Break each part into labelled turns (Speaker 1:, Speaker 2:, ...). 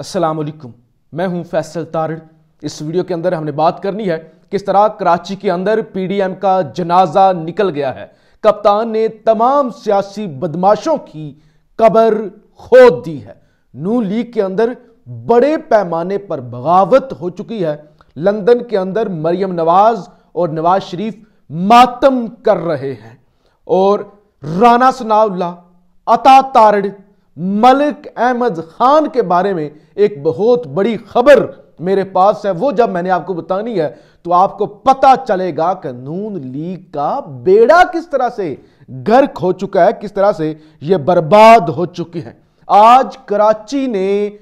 Speaker 1: अस्सलाम वालेकुम मैं हूं फैसल तारड़ इस वीडियो के अंदर हमने बात करनी है किस तरह कराची के अंदर पीडीएम का जनाजा निकल गया है कप्तान ने तमाम सियासी बदमाशों की कबर खोद दी है नू लीग के अंदर बड़े पैमाने पर बगावत हो चुकी है लंदन के अंदर मरियम नवाज और नवाज शरीफ मातम कर रहे हैं और राना सनाउल्ला अता तारड़ मलिक अहमद खान के बारे में एक बहुत बड़ी खबर मेरे पास है वो जब मैंने आपको बतानी है तो आपको पता चलेगा कि नून लीग का बेड़ा किस तरह से गर्क हो चुका है किस तरह से यह बर्बाद हो चुकी है आज कराची ने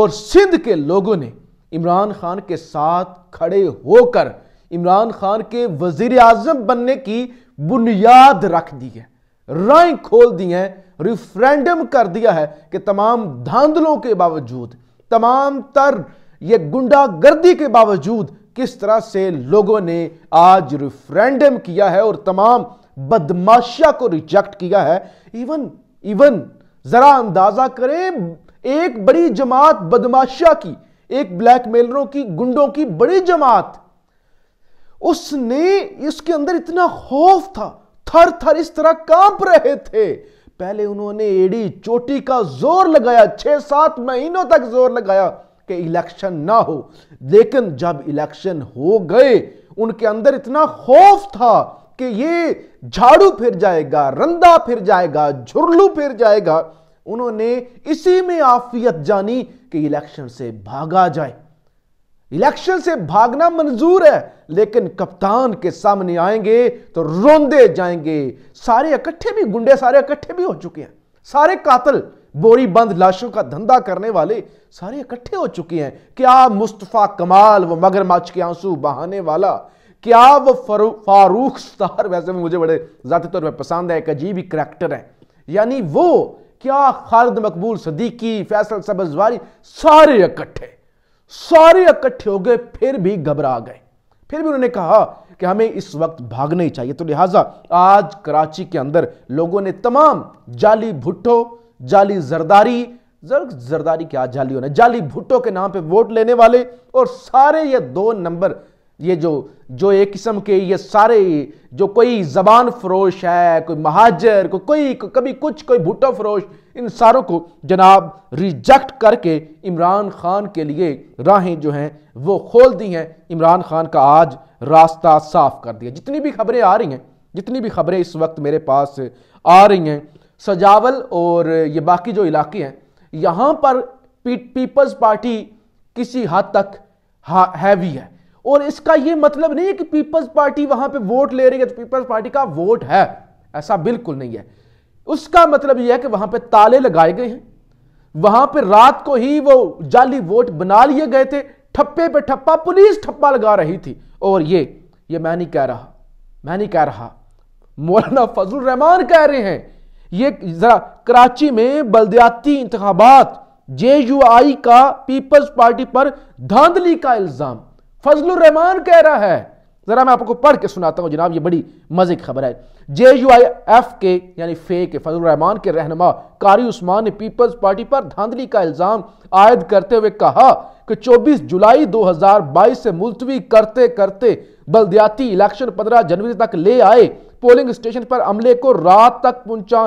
Speaker 1: और सिंध के लोगों ने इमरान खान के साथ खड़े होकर इमरान खान के वजीर आजम बनने की बुनियाद रख दी है राय खोल दी है रिफ्रेंडम कर दिया है कि तमाम धांधलों के बावजूद तमाम तर ये गुंडागर्दी के बावजूद किस तरह से लोगों ने आज रिफ्रेंडम किया है और तमाम बदमाशिया को रिजेक्ट किया है इवन इवन जरा अंदाजा करें एक बड़ी जमात बदमाशा की एक ब्लैकमेलरों की गुंडों की बड़ी जमात उसने इसके अंदर इतना खौफ था थर थर इस तरह कांप रहे थे पहले उन्होंने एडी चोटी का जोर लगाया छह सात महीनों तक जोर लगाया कि इलेक्शन ना हो लेकिन जब इलेक्शन हो गए उनके अंदर इतना खौफ था कि ये झाड़ू फिर जाएगा रंदा फिर जाएगा झुरलू फिर जाएगा उन्होंने इसी में आफियत जानी कि इलेक्शन से भागा जाए इलेक्शन से भागना मंजूर है लेकिन कप्तान के सामने आएंगे तो रोंदे जाएंगे सारे इकट्ठे भी गुंडे सारे इकट्ठे भी हो चुके हैं सारे कातल बोरी बंद लाशों का धंधा करने वाले सारे इकट्ठे हो चुके हैं क्या मुस्तफ़ा कमाल मगर मगरमच्छ के आंसू बहाने वाला क्या वो फारूक स्टार वैसे में मुझे बड़े ज़ाती तौर पर पसंद है एक अजीब ही करेक्टर है यानी वो क्या खालिद मकबूल सदीकी फैसल सबजवारी सारे इकट्ठे सारे इकट्ठे हो गए फिर भी घबरा गए फिर भी उन्होंने कहा कि हमें इस वक्त भागना ही चाहिए तो लिहाजा आज कराची के अंदर लोगों ने तमाम जाली भुट्टो जाली जरदारी जर जरदारी क्या जाली होना जाली भुट्टो के नाम पे वोट लेने वाले और सारे ये दो नंबर ये जो जो एक किस्म के ये सारे जो कोई जबान फरोश है कोई महाजर को कोई कभी कुछ कोई भुट्टो फरोश इन सारों को जनाब रिजेक्ट करके इमरान खान के लिए राहें जो हैं वो खोल दी हैं इमरान खान का आज रास्ता साफ कर दिया जितनी भी खबरें आ रही हैं जितनी भी खबरें इस वक्त मेरे पास आ रही हैं सजावल और ये बाकी जो इलाके हैं यहाँ पर पीपल्स पार्टी किसी हद तक हैवी है और इसका ये मतलब नहीं है कि पीपल्स पार्टी वहाँ पे वोट ले रही है तो पीपल्स पार्टी का वोट है ऐसा बिल्कुल नहीं है उसका मतलब यह है कि वहां पर ताले लगाए गए हैं वहां पर रात को ही वो जाली वोट बना लिए गए थे ठप्पे पे ठप्पा पुलिस ठप्पा लगा रही थी और ये ये मैं नहीं कह रहा मैं नहीं कह रहा मौलाना फजल रहमान कह रहे हैं ये जरा कराची में बलदयाती इंतबात जे यू आई का पीपल्स पार्टी पर धांधली का इल्जाम फजल रहमान कह रहा है ज़रा मैं आपको पढ़ के सुनाता हूँ जनाब ये बड़ी मज़े की खबर है जे यू आई एफ के यानी फे के फजल रहमान के रहनमा कारी उस्मान ने पीपल्स पार्टी पर धांधली का इल्ज़ाम आयद करते हुए कहा कि 24 जुलाई 2022 से मुलतवी करते करते बल्दियाती इलेक्शन 15 जनवरी तक ले आए पोलिंग स्टेशन पर अमले को रात तक पहुंचा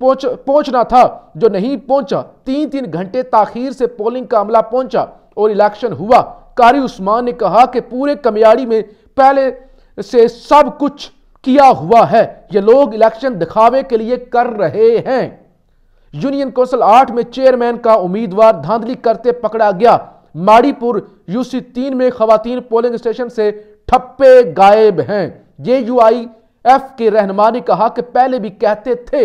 Speaker 1: पहुंच पहुंचना था जो नहीं पहुंचा तीन तीन घंटे ताखिर से पोलिंग का अमला पहुंचा और इलेक्शन हुआ कारी उस्मान ने कहा कि पूरे कमियाड़ी में पहले से सब कुछ किया हुआ है ये लोग इलेक्शन दिखावे के लिए कर रहे हैं यूनियन कौंसिल आठ में चेयरमैन का उम्मीदवार धांधली करते पकड़ा गया माड़ीपुर यूसी तीन में खातन पोलिंग स्टेशन से ठप्पे गायब हैं ये यू आई एफ के रहनमा ने कहा कि पहले भी कहते थे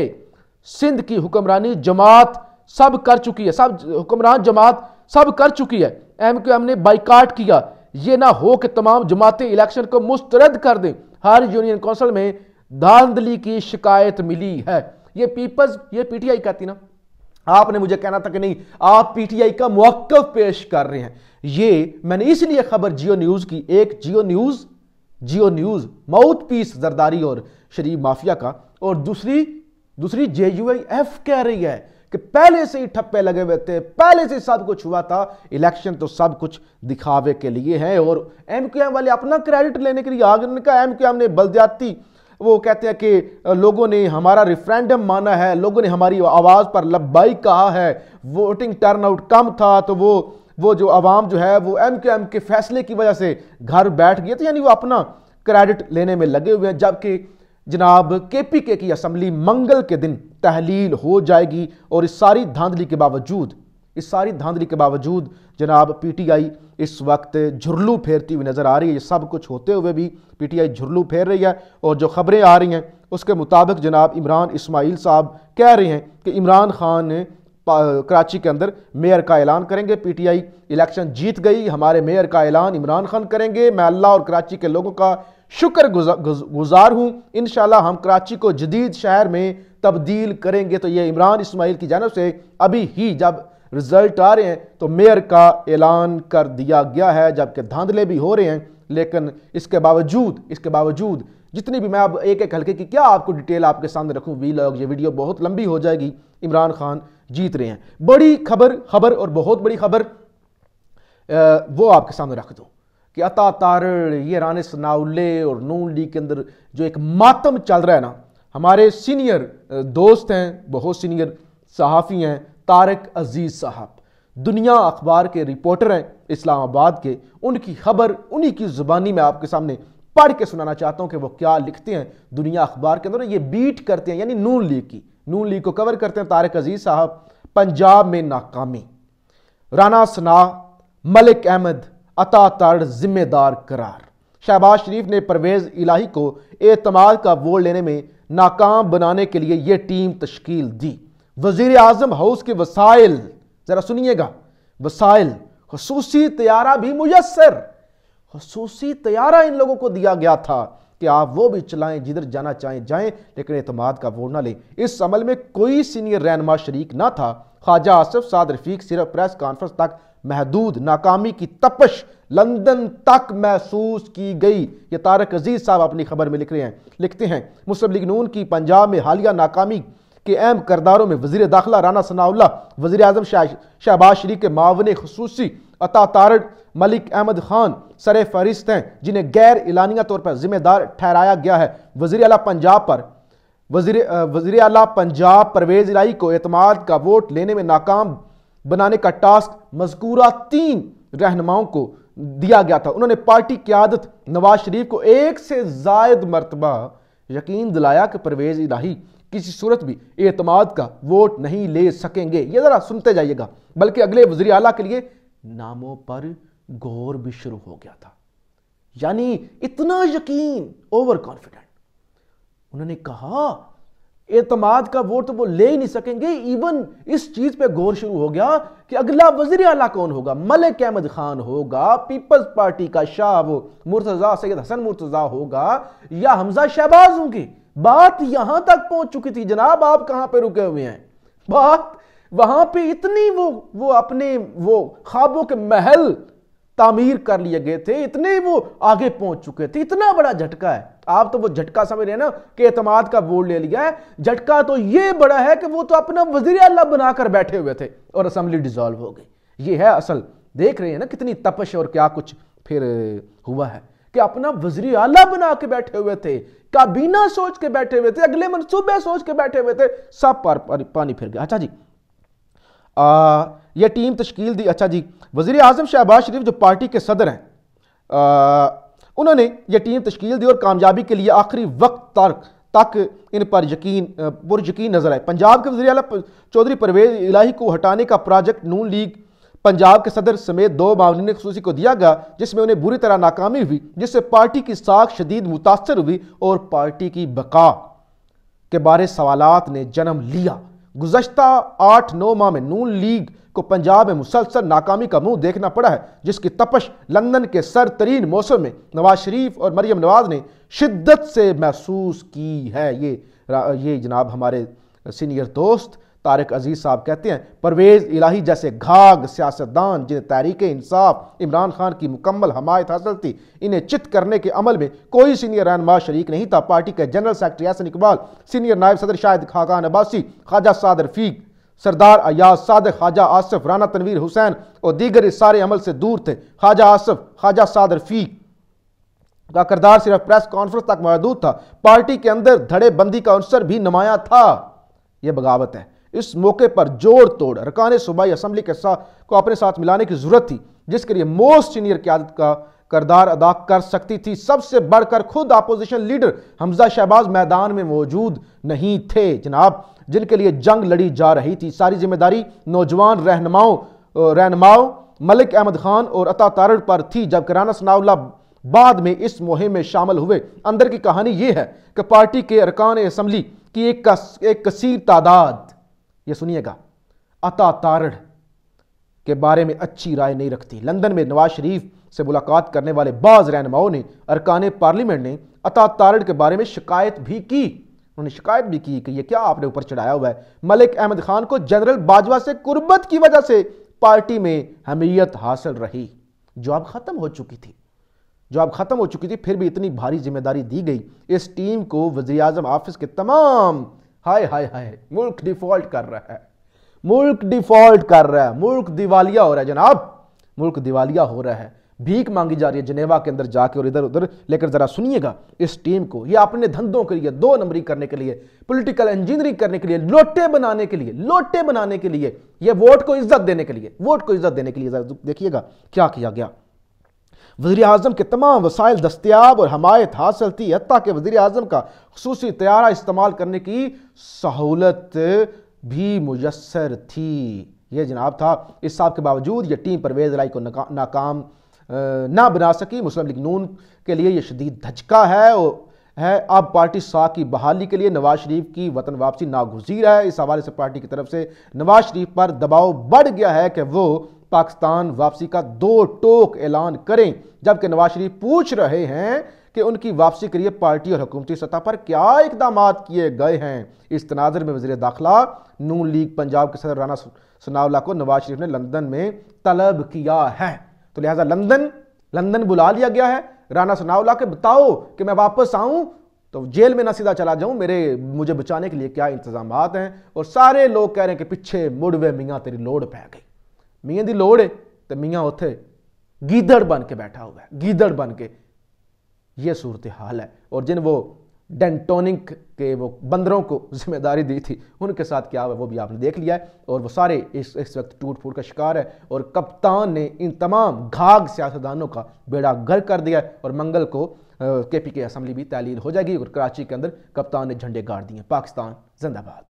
Speaker 1: सिंध की हुक्मरानी जमात सब कर चुकी है सब हुक्मरान जमात सब कर चुकी है एम क्यू एम ने बाइकाट किया ये ना हो कि तमाम जमाते इलेक्शन को मुस्तरद कर दें हर यूनियन काउंसिल में धांधली की शिकायत मिली है ये पीपल्स ये पीटीआई कहती ना आपने मुझे कहना था कि नहीं आप पीटीआई का मौकफ पेश कर रहे हैं ये मैंने इसलिए खबर जियो न्यूज की एक Geo news Geo news mouthpiece Zardari और शरीफ माफिया का और दूसरी दूसरी जे यू आई एफ कह रही है कि पहले से ही ठप्पे लगे हुए थे पहले से सब कुछ हुआ था इलेक्शन तो सब कुछ दिखावे के लिए है और एम वाले अपना क्रेडिट लेने के लिए आगे उनका एम ने बलद्याती वो कहते हैं कि लोगों ने हमारा रिफ्रेंडम माना है लोगों ने हमारी आवाज़ पर लब्बाई कहा है वोटिंग टर्नआउट कम था तो वो वो जो आवाम जो है वो एम क्यू एम के फैसले की वजह से घर बैठ गए थे यानी वो अपना क्रेडिट लेने में लगे हुए हैं जबकि जनाब के पी के की असम्बली मंगल के दिन तहलील हो जाएगी और इस सारी धांधली के बावजूद इस सारी धांधली के बावजूद जनाब पीटीआई इस वक्त झुरलू फेरती हुई नज़र आ रही है ये सब कुछ होते हुए भी पीटीआई झुरलू फेर रही है और जो खबरें आ रही हैं उसके मुताबिक जनाब इमरान इस्माइल साहब कह रहे हैं कि इमरान खान कराची के अंदर मेयर का ऐलान करेंगे पीटीआई इलेक्शन जीत गई हमारे मेयर का ऐलान इमरान खान करेंगे मैं अल्लाह और कराची के लोगों का शुक्र गुज, गुजार हूँ इन हम कराची को जदीद शहर में तब्दील करेंगे तो ये इमरान इसमाइल की जानब से अभी ही जब रिज़ल्ट आ रहे हैं तो मेयर का ऐलान कर दिया गया है जबकि धांधले भी हो रहे हैं लेकिन इसके बावजूद इसके बावजूद जितनी भी मैं अब एक एक हल्के की क्या आपको डिटेल आपके सामने रखूं वी लॉग ये वीडियो बहुत लंबी हो जाएगी इमरान खान जीत रहे हैं बड़ी खबर खबर और बहुत बड़ी खबर वो आपके सामने रख दूँ कि अता तारड़ ये रान सनाउल्ले और नून लीग के अंदर जो एक मातम चल रहा है ना हमारे सीनियर दोस्त हैं बहुत सीनियर सहाफ़ी हैं तारक अजीज़ साहब दुनिया अखबार के रिपोर्टर हैं इस्लामाबाद के उनकी खबर उन्हीं की ज़ुबानी में आपके सामने पढ़ के सुनाना चाहता हूँ कि वो क्या लिखते हैं दुनिया अखबार के अंदर ये बीट करते हैं यानी नून लीग की नून लीग को कवर करते हैं तारक अजीज़ साहब पंजाब में नाकामी राना सना मलिक अहमद अता जिम्मेदार करार शहबाज शरीफ ने परवेज़ इलाही को एतमाद का वोट लेने में नाकाम बनाने के लिए यह टीम तश्कील दी वजीर आजम हाउस के वसाइल ज़रा सुनिएगा वसाइल खसूसी तैयारा भी मुयसर खसूसी तैयारा इन लोगों को दिया गया था कि आप वो भी चलाएं जिधर जाना चाहें जाएं लेकिन एतमाद का वोट ना लें इस अमल में कोई सीनियर रहनमा शरीक ना था ख्वाजा आसफ साद रफीक सिर्फ प्रेस कॉन्फ्रेंस तक महदूद नाकामी की तपश लंदन तक महसूस की गई ये तारक अजीज़ साहब अपनी खबर में लिख रहे हैं लिखते हैं मुस्लिम लीग नून की पंजाब में हालिया नाकामी के अहम करदारों में वजीर दाखिला राना सनाउल्ला वजी अजम शहबाज शरीफ के मावन खसूसी अता तारड़ मलिक अहमद खान सर फहरिस्त हैं जिन्हें गैर एलानिया तौर पर जिम्मेदार ठहराया गया है वजी अला पंजाब पर वजीर वजी अला पंजाब परवेज इलाई को अतमाद का वोट लेने में नाकाम बनाने का टास्क मजकूरा तीन रहनुमाओं को दिया गया था उन्होंने पार्टी की आदत नवाज शरीफ को एक से जायद मरतबा यकीन दिलाया कि परवेज इलाही किसी सूरत भी एतमाद का वोट नहीं ले सकेंगे ये ज़रा सुनते जाइएगा बल्कि अगले वजी अला के लिए नामों पर गौर भी शुरू हो गया था यानी इतना यकीन ओवर कॉन्फिडेंट उन्होंने कहा एतमाद का वोट तो वो ले ही नहीं सकेंगे इवन इस चीज पे गौर शुरू हो गया कि अगला वजीर अला कौन होगा मलिक अहमद खान होगा पीपल्स पार्टी का शाह वो मुर्तजा सैयद हसन मुर्तजा होगा या हमजा शहबाज होंगे बात यहां तक पहुंच चुकी थी जनाब आप कहां पे रुके हुए हैं बात वहां पे इतनी वो वो अपने वो ख्वाबों के महल तामीर कर लिए गए थे इतने वो आगे पहुंच चुके थे इतना बड़ा झटका है आप तो वो झटका समझ रहे हैं ना कि एतमाद का बोर्ड ले लिया है झटका तो ये बड़ा है कि वो तो अपना वजीर अल्लाह बनाकर बैठे हुए थे और असम्बली डिजॉल्व हो गई ये है असल देख रहे हैं ना कितनी तपश और क्या कुछ फिर हुआ है कि अपना वजरी आला बना के बैठे हुए थे काबीना सोच के बैठे हुए थे अगले मनसूबे सोच के बैठे हुए थे सब पर पानी फिर गया अच्छा जी यह टीम तश्कील दी अच्छा जी वज़ी अजम शहबाज शरीफ जो पार्टी के सदर हैं उन्होंने यह टीम तश्कील दी और कामयाबी के लिए आखिरी वक्त तक तक इन पर यकीन यकीन नजर आए पंजाब के वजी अला चौधरी परवेज इलाही को हटाने का प्रोजेक्ट नून लीग पंजाब के सदर समेत दो मामले ने खसूसी को दिया गया जिसमें उन्हें बुरी तरह नाकामी हुई जिससे पार्टी की साख शदीद मुतासर हुई और पार्टी की बका के बारे सवालत ने जन्म लिया गुजशत आठ नौ माह में नून लीग को पंजाब में मुसलसल नाकामी का मुंह देखना पड़ा है जिसकी तपश लंदन के सर तरीन मौसम में नवाज शरीफ और मरियम नवाज ने शिद्दत से महसूस की है ये ये जनाब हमारे सीनियर दोस्त तारक अजीज़ साहब कहते हैं परवेज़ इलाही जैसे घाघ सियासतदान जिन्हें तहरीक इंसाफ इमरान खान की मुकम्मल हमायत हासिल थी इन्हें चित करने के अमल में कोई सीनियर रहनमा शरीक नहीं था पार्टी के general secretary Ahsan Iqbal senior नायब सदर शाहिद खाकान अब्बासी ख्वाजा सादर फीक सरदार अयाज साद ख्वाजा आसफ राना तनवीर हुसैन और दीगर इस सारे अमल से दूर थे ख्वाजा आसफ ख्वाजा सादर फीक का करदार सिर्फ प्रेस कॉन्फ्रेंस तक महदूद था पार्टी के अंदर धड़ेबंदी का अंसर भी नुमाया था यह बगावत है इस मौके पर जोड़ तोड़ अरकान सूबाई असम्बली के साथ को अपने साथ मिलाने की ज़रूरत थी जिसके लिए मोस्ट सीनियर क्यादत का करदार अदा कर सकती थी सबसे बढ़कर खुद अपोजिशन लीडर हमजा शहबाज मैदान में मौजूद नहीं थे जनाब जिनके लिए जंग लड़ी जा रही थी सारी जिम्मेदारी नौजवान रहनुमाओं रहनुमाओं मलिक अहमद खान और अता तारड़ पर थी जब राना सनाउल्ला बाद में इस मुहिम में शामिल हुए अंदर की कहानी यह है कि पार्टी के अरकान असम्बली की एक, कस, एक कसीर तादाद ये सुनिएगा अता तारण के बारे में अच्छी राय नहीं रखती लंदन में नवाज शरीफ से मुलाकात करने वाले बाज रहनुमाओं ने अरकान पार्लियामेंट ने अता तारण के बारे में शिकायत भी की उन्होंने शिकायत भी की कि यह क्या आपने ऊपर चढ़ाया हुआ है मलिक अहमद खान को जनरल बाजवा से कुर्बत की वजह से पार्टी में अहमियत हासिल रही जो अब ख़त्म हो चुकी थी जो अब ख़त्म हो चुकी थी फिर भी इतनी भारी जिम्मेदारी दी गई इस टीम को वजी अजम ऑफिस के तमाम हाय हाय हाय मुल्क डिफॉल्ट कर रहा है मुल्क डिफॉल्ट कर रहा है मुल्क दिवालिया हो रहा है जनाब मुल्क दिवालिया हो रहा है भीख मांगी जा रही है जनेवा के अंदर जाके और इधर उधर लेकर जरा सुनिएगा इस टीम को ये अपने धंधों के लिए दो नंबरी करने के लिए पॉलिटिकल इंजीनियरिंग करने के लिए लोटे बनाने के लिए लोटे बनाने के लिए ये वोट को इज्जत देने के लिए वोट को इज्जत देने के लिए देखिएगा क्या किया गया वजी अजम के तमाम वसाइल दस्तियाब और हमायत हासिल थी हती कि वजी अजम का खसूस तैयारा इस्तेमाल करने की सहूलत भी मुयसर थी यह जनाब था इस साहब के बावजूद यह टीम परवेज राय को नाका, नाकाम ना बना सकी मुस्लिम लीग नून के लिए यह शदीद धचका है और है अब पार्टी साख की बहाली के लिए नवाज शरीफ की वतन वापसी नागुजीर है इस हवाले से पार्टी की तरफ से नवाज शरीफ पर दबाव बढ़ गया है कि वो पाकिस्तान वापसी का दो टोक ऐलान करें जबकि नवाज शरीफ पूछ रहे हैं कि उनकी वापसी के लिए पार्टी और हुकूमती सतह पर क्या इकदाम किए गए हैं इस तनाजर में वजी दाखिला नून लीग पंजाब के सदर राना सनावला को नवाज शरीफ ने लंदन में तलब किया है तो लिहाजा लंदन लंदन बुला लिया गया है राना सनावला के बताओ कि मैं वापस आऊं तो जेल में ना सीधा चला जाऊं मेरे मुझे बचाने के लिए क्या इंतजाम हैं और सारे लोग कह रहे हैं कि पीछे मुड़वे मियाँ तेरी लोड पै गई मियाँ की लड़ है तो मियाँ उ गीदड़ बन के बैठा हुआ है गीदड़ बन के ये सूरत हाल है और जिन वो डेंटोनिक के वो बंदरों को जिम्मेदारी दी थी उनके साथ क्या हुआ वो भी आपने देख लिया है और वो सारे इस इस वक्त टूट फूट का शिकार है और कप्तान ने इन तमाम घाग सियासतदानों का बेड़ा गर्क कर दिया है और मंगल को के पी के असम्बली भी तैलील हो जाएगी और कराची के अंदर कप्तान ने झंडे गाड़ दिए पाकिस्तान जिंदाबाद